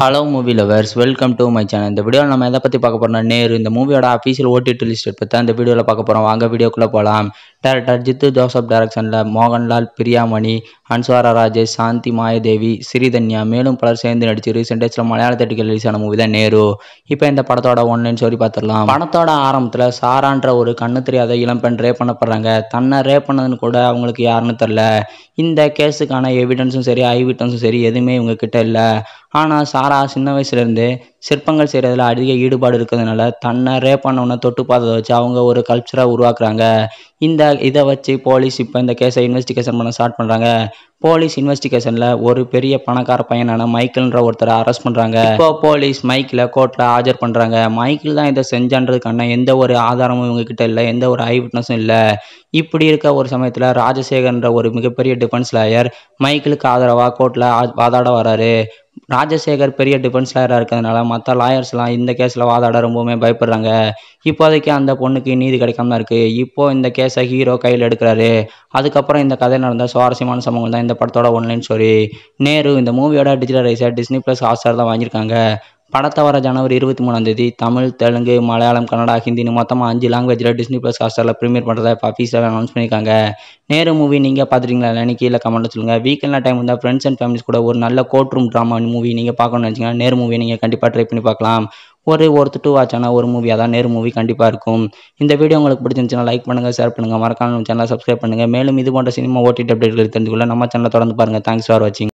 hello movie lovers welcome to my channel இந்த வீடியோவில் நம்ம எதை பற்றி பார்க்க போகிறோம் நேரு இந்த மூவியோட அஃபீஷியல் ஓடிடி லிஸ்ட் பற்றி அந்த வீடியோவில் பார்க்க போகிறோம் வாங்க வீடியோக்குள்ளே போகலாம் டேரக்டர் ஜித்து ஜோசப் டைரக்ஷனில் மோகன்லால் பிரியாமணி அன்ஸ்வாரா ராஜேஷ் சாந்தி மாயதேவி ஸ்ரீதன்யா மேலும் பலர் சேர்ந்து நடிச்சு ரீசெண்ட் மலையாள தேட்டிகள் ரிலீஸ் ஆன மூவி தான் நேரு இப்போ இந்த படத்தோட ஒன்லைன் சொல்லி பார்த்துடலாம் படத்தோட ஆரம்பத்தில் சாரான்ற ஒரு கண்ணு தெரியாத இளம்பெண் ரேப் பண்ணப்படுறாங்க தன்னை ரேப் பண்ணதுன்னு கூட அவங்களுக்கு யாருன்னு தெரில இந்த கேஸுக்கான எவிடன்ஸும் சரி ஐவிடன்ஸும் சரி எதுவுமே இவங்க கிட்ட இல்லை ஆனால் சாரா சின்ன வயசுலேருந்தே சிற்பங்கள் செய்கிறதுல அதிக ஈடுபாடு இருக்கிறதுனால தன்னை ரேப் பண்ணவுன்னு தொட்டு பார்த்ததை வச்சு அவங்க ஒரு கல்ச்சராக உருவாக்குறாங்க இந்த இதை வச்சு போலீஸ் இப்போ இந்த கேஸை இன்வெஸ்டிகேஷன் பண்ண ஸ்டார்ட் பண்ணுறாங்க போலீஸ் இன்வெஸ்டிகேஷனில் ஒரு பெரிய பணக்கார பையனான மைக்கிள்ன்ற ஒருத்தரை அரெஸ்ட் பண்ணுறாங்க இப்போ போலீஸ் மைக்கில் கோர்ட்டில் ஆஜர் பண்ணுறாங்க மைக்கிள் தான் இதை செஞ்சான்றதுக்கான எந்த ஒரு ஆதாரமும் இவங்ககிட்ட இல்லை எந்த ஒரு ஐ விட்னஸும் இல்லை இப்படி இருக்க ஒரு சமயத்தில் ராஜசேகர்ன்ற ஒரு மிகப்பெரிய டிஃபென்ஸ் லாயர் மைக்கிளுக்கு ஆதரவாக கோர்ட்டில் வாதாட வராரு ராஜசேகர் பெரிய டிஃபென்ஸ் லாயராக இருக்கிறதுனால மற்ற லாயர்ஸ்லாம் இந்த கேஸில் வாதாட ரொம்பவுமே பயப்படுறாங்க இப்போதைக்கு அந்த பொண்ணுக்கு நீதி கிடைக்காம இருக்குது இப்போது இந்த கேஸை ஹீரோ கையில் எடுக்கிறாரு அதுக்கப்புறம் இந்த கதை நடந்த சுவாரஸ்யமான சம்பவம் தான் இந்த படத்தோட ஒன்லைன் ஸ்டோரி நேரு இந்த மூவியோட டிஜிட்டல் டிஸ்னி ப்ளஸ் ஹாஸ்டார் தான் வாங்கியிருக்காங்க படத்தை வர ஜனவரி இருபத்தி மூணாந்தேதி தமிழ் தெலுங்கு மலையாளம் கன்னடா ஹிந்தின்னு மொத்தமாக அஞ்சு லாங்குவேஜில் டிஸ்னி ப்ளஸ் ஹாஸ்டரில் ப்ரீமியர் பண்ணுறதா இப்போ அஃபீஸில் அனௌன்ஸ் பண்ணியிருக்காங்க நேரு மூவி நீங்கள் பார்த்துட்டீங்களா இல்லைன்னு கீழே கமெண்ட்டில் சொல்லுங்கள் வீக்கெண்டில் டைம் வந்தால் ஃப்ரெண்ட்ஸ் அண்ட் ஃபேமிலிஸ் கூட ஒரு நல்ல கோட் ரூம் ட்ராமா மூவி நீங்கள் பார்க்கணும்னு நினச்சிங்கன்னா நேரு மூவி நீங்கள் கண்டிப்பாக ட்ரை பண்ணி பார்க்கலாம் ஒரு ஒருத்தர் டூ வாட்சான ஒரு மூவியாக தான் நேரு மூவி கண்டிப்பாக இருக்கும் இந்த வீடியோ உங்களுக்கு பிடிச்சிருந்துச்சுன்னா லைக் பண்ணுங்கள் ஷேர் பண்ணுங்கள் மறக்காமல் சேனலை சப்ஸ்கிரைப் பண்ணுங்கள் மேலும் இது போன்ற சினிமா ஓடிடி அப்டேட்கள் தெரிஞ்சுக்கொள்ள நம்ம சேனலை தொடர்ந்து பாருங்கள் தேங்க்ஸ் ஃபார் வாட்சிங்